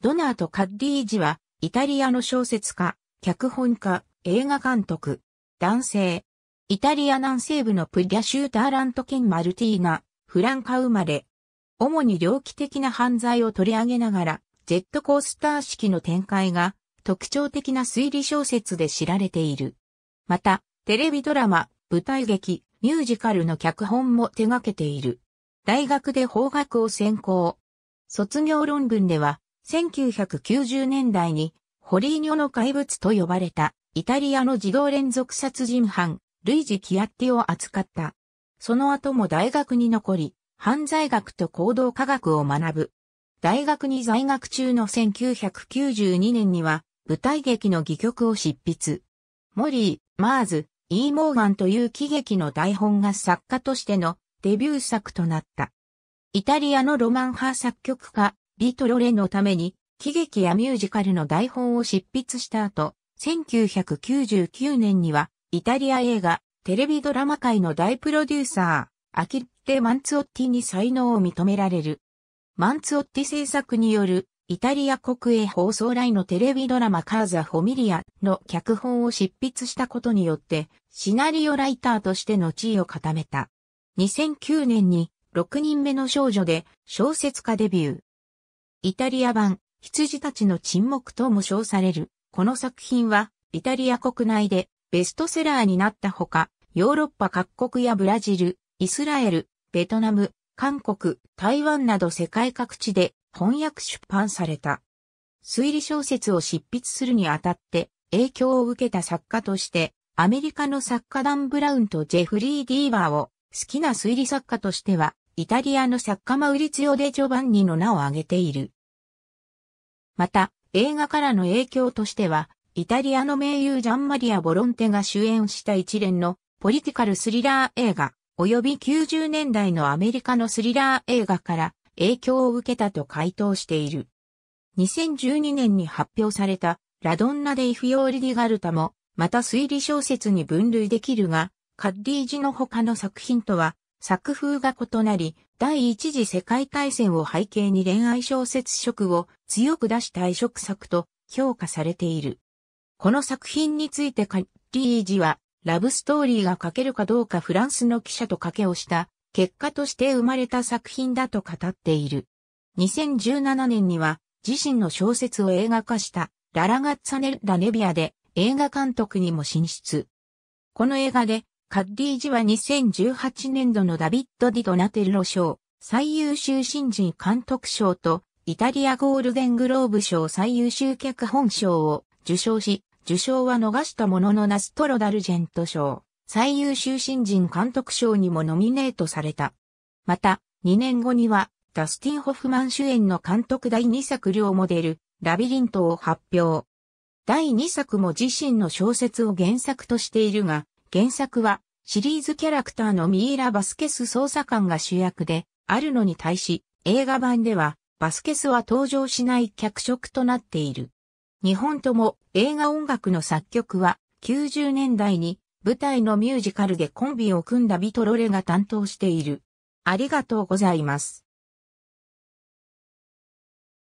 ドナーとカッディージは、イタリアの小説家、脚本家、映画監督、男性。イタリア南西部のプリャシューターラント県マルティーナ、フランカ生まれ。主に猟奇的な犯罪を取り上げながら、ジェットコースター式の展開が特徴的な推理小説で知られている。また、テレビドラマ、舞台劇、ミュージカルの脚本も手掛けている。大学で法学を専攻。卒業論文では、1990年代に、ホリーニョの怪物と呼ばれた、イタリアの児童連続殺人犯、ルイジ・キアッティを扱った。その後も大学に残り、犯罪学と行動科学を学ぶ。大学に在学中の1992年には、舞台劇の戯曲を執筆。モリー、マーズ、イー・モーガンという喜劇の台本が作家としてのデビュー作となった。イタリアのロマン派作曲家、ビトロレのために、喜劇やミュージカルの台本を執筆した後、1999年には、イタリア映画、テレビドラマ界の大プロデューサー、アキッテ・マンツオッティに才能を認められる。マンツオッティ制作による、イタリア国営放送来のテレビドラマカーザ・フォミリアの脚本を執筆したことによって、シナリオライターとしての地位を固めた。2009年に、6人目の少女で小説家デビュー。イタリア版、羊たちの沈黙とも称される。この作品は、イタリア国内でベストセラーになったほか、ヨーロッパ各国やブラジル、イスラエル、ベトナム、韓国、台湾など世界各地で翻訳出版された。推理小説を執筆するにあたって影響を受けた作家として、アメリカの作家ダン・ブラウンとジェフリー・ディーバーを好きな推理作家としてはイタリアの作家マウリツヨ・デ・ジョバンニの名を挙げている。また、映画からの影響としては、イタリアの名優ジャンマリア・ボロンテが主演した一連のポリティカルスリラー映画、及び90年代のアメリカのスリラー映画から影響を受けたと回答している。2012年に発表されたラドンナ・デイ・フィオーリ・ディ・ガルタも、また推理小説に分類できるが、カッディージの他の作品とは作風が異なり、第一次世界大戦を背景に恋愛小説色を強く出した異色作と評価されている。この作品についてカッリージは、ラブストーリーが書けるかどうかフランスの記者と賭けをした結果として生まれた作品だと語っている。2017年には自身の小説を映画化したララガッツァネ・ラネビアで映画監督にも進出。この映画でカッディージは2018年度のダビッド・ディ・ドナテルロ賞、最優秀新人監督賞と、イタリアゴールデングローブ賞最優秀脚本賞を受賞し、受賞は逃したもののナストロダルジェント賞、最優秀新人監督賞にもノミネートされた。また、2年後には、ダスティン・ホフマン主演の監督第2作両モデル、ラビリントを発表。第2作も自身の小説を原作としているが、原作はシリーズキャラクターのミイラ・バスケス捜査官が主役であるのに対し映画版ではバスケスは登場しない脚色となっている。日本とも映画音楽の作曲は90年代に舞台のミュージカルでコンビを組んだビトロレが担当している。ありがとうございます。